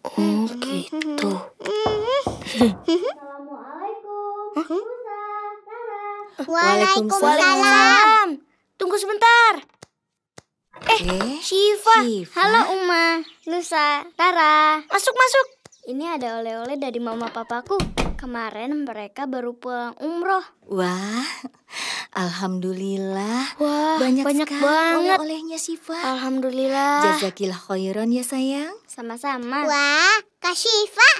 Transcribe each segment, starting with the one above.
Oh gitu. Assalamualaikum. Huh? Waalaikumsalam. Tunggu sebentar. Eh, eh, Shiva. Shiva. Halo Uma, Nusa, Tara. Masuk masuk. Ini ada oleh-oleh dari mama papaku. Kemarin mereka baru pulang umroh. Wah, alhamdulillah. Wah, banyak, banyak banget oleh-olehnya Siva. Alhamdulillah. Jazakillah khairan ya sayang. Sama-sama. Wah, Kak Siva.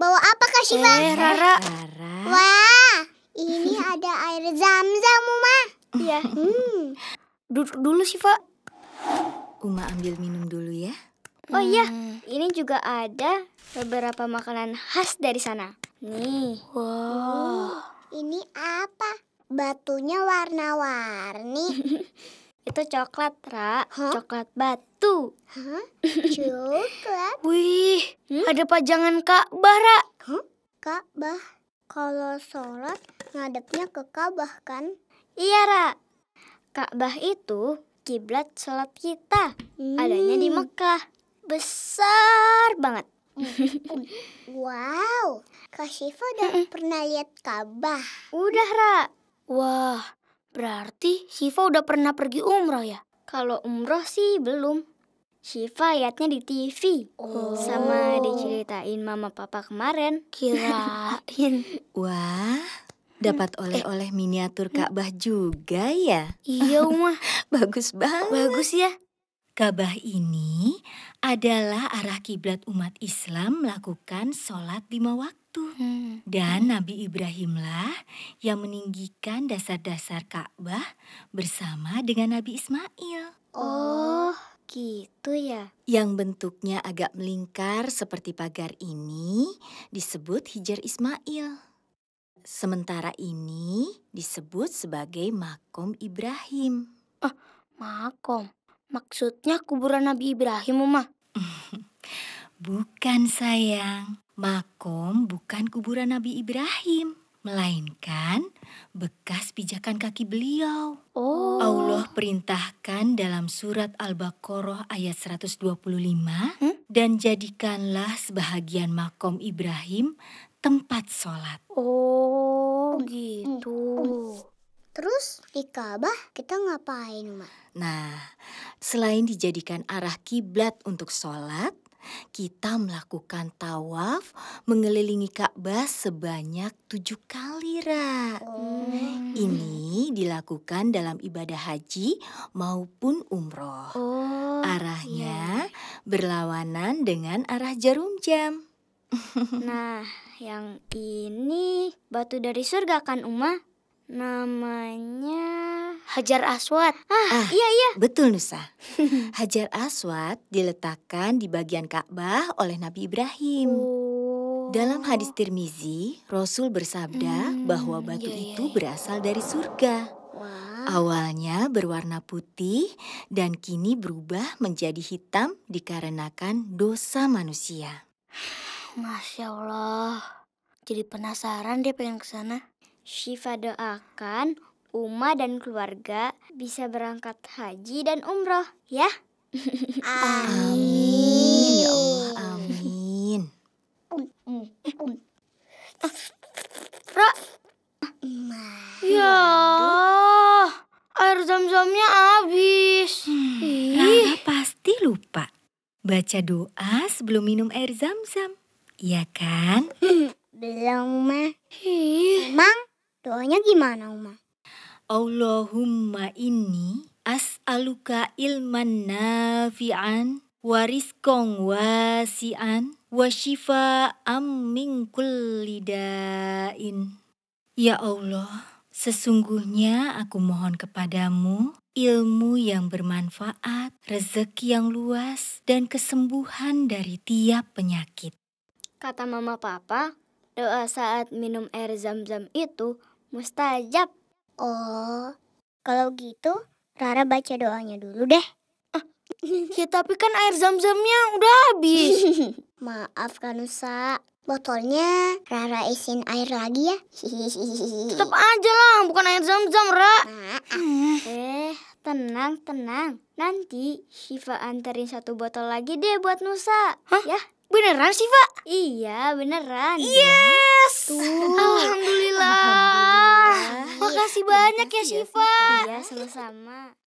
Bawa apa Kak Siva? Eh, Rara. Eh, Rara. Wah, ini ada air zam-zam, Uma. Iya. Hmm. Duduk dulu, Siva. Uma ambil minum dulu ya. Oh iya, hmm. ini juga ada beberapa makanan khas dari sana. Nih. Wow. Ini apa? Batunya warna-warni. Itu coklat, Ra. Huh? Coklat batu. Hah? Coklat? Wih, hmm? ada pajangan Kak Ra. Huh? Bah, Kalau sholat, ngadepnya ke Ka'bah, kan? Iya, Ra. Ka'bah itu kiblat sholat kita. Hmm. Adanya di hmm. Mekah besar banget. Mm. wow, Kak Syifa udah pernah lihat Ka'bah? Udah, Ra. Wah, berarti Syifa udah pernah pergi umroh ya? Kalau umroh sih belum. Syifa lihatnya di TV. Oh. Sama diceritain mama papa kemarin. Kirain. Wah, dapat eh. oleh-oleh miniatur Ka'bah juga ya? Iya, Uma. Bagus banget. Bagus ya. Kabah ini adalah arah kiblat umat Islam melakukan sholat lima waktu. Hmm. Dan hmm. Nabi Ibrahimlah yang meninggikan dasar-dasar Ka'bah bersama dengan Nabi Ismail. Oh, gitu ya. Yang bentuknya agak melingkar seperti pagar ini disebut Hijar Ismail. Sementara ini disebut sebagai makom Ibrahim. Oh, makom. Maksudnya kuburan Nabi Ibrahim, Uma? bukan, sayang. Makom bukan kuburan Nabi Ibrahim, melainkan bekas pijakan kaki beliau. Oh. Allah perintahkan dalam surat Al-Baqarah ayat 125, hmm? dan jadikanlah sebahagian makom Ibrahim tempat sholat. Oh, gitu. Terus di Ka'bah kita ngapain, Ma? Nah, selain dijadikan arah kiblat untuk sholat, kita melakukan tawaf mengelilingi Ka'bah sebanyak tujuh kali, Ra. Oh. Ini dilakukan dalam ibadah haji maupun umroh. Oh. Arahnya iya. berlawanan dengan arah jarum jam. nah, yang ini batu dari surga kan, Uma? Namanya Hajar Aswad. Ah, ah iya iya. Betul Nusa. Hajar Aswad diletakkan di bagian Ka'bah oleh Nabi Ibrahim. Oh. Dalam hadis Tirmizi, Rasul bersabda hmm, bahwa batu iya, iya, itu iya. berasal dari surga. Awalnya berwarna putih dan kini berubah menjadi hitam dikarenakan dosa manusia. Masya Allah, jadi penasaran dia pengen ke sana. Syifa doakan Uma dan keluarga bisa berangkat haji dan umroh ya. Amin. Ya Allah, amin. Ra. Ya, air zam-zamnya habis. Hmm, pasti lupa. Baca doa sebelum minum air zam-zam. Iya kan? Hmm. Belum, Ma. Emang Doanya gimana, Uma? Allahumma inni as'aluka ilman nafi'an wariskong wasi'an wa syifa'am min kulli da'in. Ya Allah, sesungguhnya aku mohon kepadamu ilmu yang bermanfaat, rezeki yang luas, dan kesembuhan dari tiap penyakit. Kata mama papa, doa saat minum air zam-zam itu mustajab. Oh, kalau gitu Rara baca doanya dulu deh. Ah, ya tapi kan air zam-zamnya udah habis. Maaf kan Nusa, botolnya Rara isin air lagi ya. Tetap aja lah, bukan air zam-zam, Ra. Nah, hmm. eh, tenang, tenang. Nanti Shiva anterin satu botol lagi deh buat Nusa. Hah? Ya. Beneran sih, Pak? Iya, beneran. Yes. Tuh. Alhamdulillah. Alhamdulillah. Makasih banyak ya, Siva. Ya, iya, sama-sama.